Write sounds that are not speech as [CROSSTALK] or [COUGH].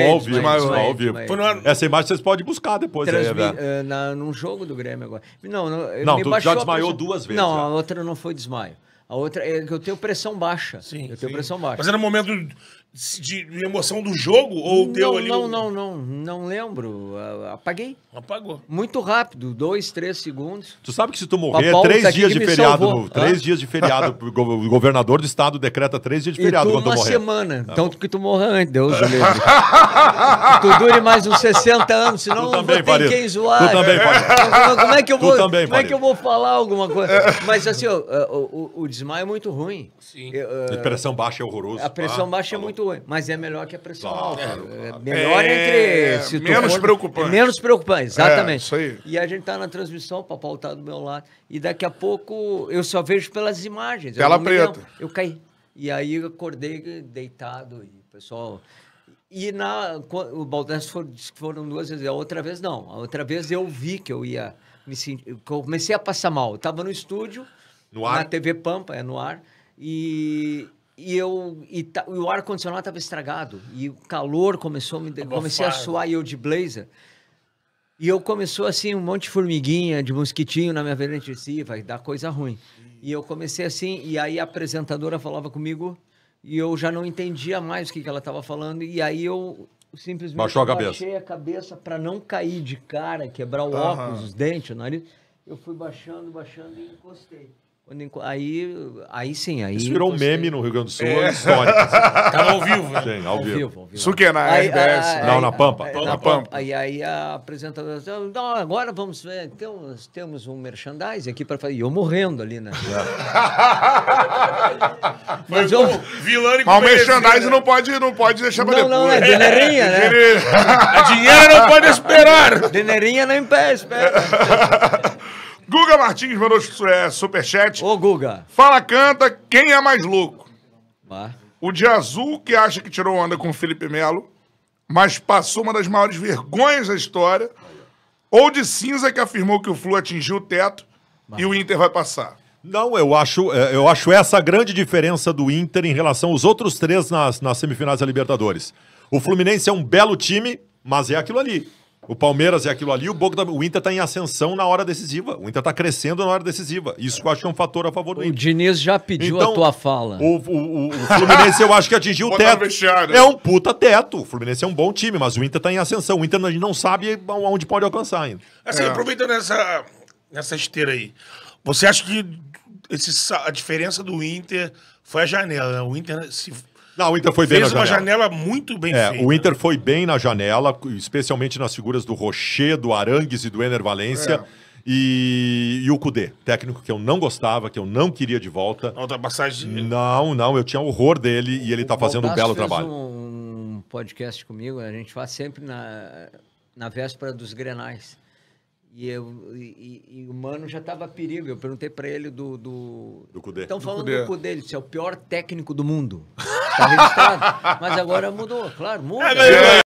Ao vivo, ao vivo. Essa imagem vocês podem buscar depois. Transmi... Aí, né? uh, eh, na, num jogo do Grêmio agora. Não, não, não tu já desmaiou pressão... duas vezes. Não, já. a outra não foi desmaio. A outra é que eu tenho pressão baixa. Sim, eu tenho sim. pressão baixa. Mas era um momento de emoção do jogo ou não, deu ali não um... não não não lembro apaguei apagou muito rápido dois três segundos tu sabe que se tu morrer Papai, três dias de feriado no, três dias de feriado o governador do estado decreta três dias de feriado e tu, quando uma semana não. Tá tanto que tu morra antes Deus [LAUGHS] livre tu dure mais uns 60 anos senão tu também, não tem quem zoar então, é tu também, como, como é que eu vou também, como é que eu vou falar alguma coisa mas assim ó, o, o, o, desmaio é muito ruim Sim. Eu, uh, a eh, pressão baixa é horroroso a pressão ah, baixa é falou. Tá muito mas é melhor que a pressão claro, alta. É, melhor é, entre. menos for, preocupante. É menos preocupante, exatamente. É, isso aí. E a gente está na transmissão, o papai está do meu lado. E daqui a pouco eu só vejo pelas imagens. Pela preta. Eu caí. E aí eu acordei deitado e o pessoal. E na, o Baldassi for, disse que foram duas vezes. A outra vez não. A outra vez eu vi que eu ia me sentir. Comecei a passar mal. Estava no estúdio, no ar? na TV Pampa, é no ar. E, e eu e, ta, e o ar condicionado estava estragado e o calor começou me Abafado. comecei a suar e eu de blazer. E eu começou assim um monte de formiguinha, de mosquitinho na minha vereda, eu vai dar coisa ruim. E eu comecei assim e aí a apresentadora falava comigo e eu já não entendia mais o que, que ela estava falando e aí eu simplesmente Baixou a cabeça. baixei a cabeça para não cair de cara, quebrar o uhum. óculos, os dentes, o nariz. Eu fui baixando, baixando e encostei. Quando, aí, aí sim, aí. Isso virou um meme no Rio Grande do Sul, é. Tá [LAUGHS] ao vivo, né? Sim, ao, vivo. vivo. vivo. Isso na aí, RBS. Aí, né? não, aí, na Pampa. Na, na Pampa. Pampa. E aí a apresentadora não, agora vamos ver, temos, temos um merchandising aqui para fazer. E eu morrendo ali, né? [LAUGHS] Mas eu... vilão Mas o merchandising né? não pode, não pode deixar para depois. Não, não, é dinheirinha, né? [LAUGHS] Dinheirinha. É dinheiro não pode esperar. Dinheirinha não impede, espera. Martins mandou é, superchat. Ô, Guga. Fala, canta, quem é mais louco? Bah. O de azul, que acha que tirou onda com o Felipe Melo, mas passou uma das maiores vergonhas da história. Ou de cinza, que afirmou que o Flu atingiu o teto bah. e o Inter vai passar. Não, eu acho, é, eu acho essa a grande diferença do Inter em relação aos outros três nas, nas semifinais da Libertadores. O Fluminense é um belo time, mas é aquilo ali. O Palmeiras é aquilo ali, o, Boca, tá, o Inter está em ascensão na hora decisiva. O Inter está crescendo na hora decisiva. Isso eu acho que é um fator a favor do Inter. O Diniz já pediu então, a tua fala. O, o, o Fluminense eu acho que atingiu o teto. É um puta teto. O Fluminense é um bom time, mas o Inter está em ascensão. O Inter a gente não sabe aonde pode alcançar ainda. Assim, é. aproveitando essa, essa esteira aí, você acha que esse, a diferença do Inter foi a janela, né? O Inter se não, o Inter foi bem na janela. Fez uma janela. muito bem é, feita. O Inter foi bem na janela, especialmente nas figuras do Rocher, do Arangues e do Ener Valência. É. E, e, o Cudê, técnico que eu não gostava, que eu não queria de volta. Outra passagem. Não, não, eu tinha horror dele e ele está fazendo um belo trabalho. um podcast comigo, a gente faz sempre na, na véspera dos Grenais. E, eu, e, e, o Mano já estava perigo. Eu perguntei para ele do. do... do Estão falando do Cudê. do Cudê. Ele disse: é o pior técnico do mundo. [LAUGHS] Tá registrado. Mas agora mudou, claro, muda. É,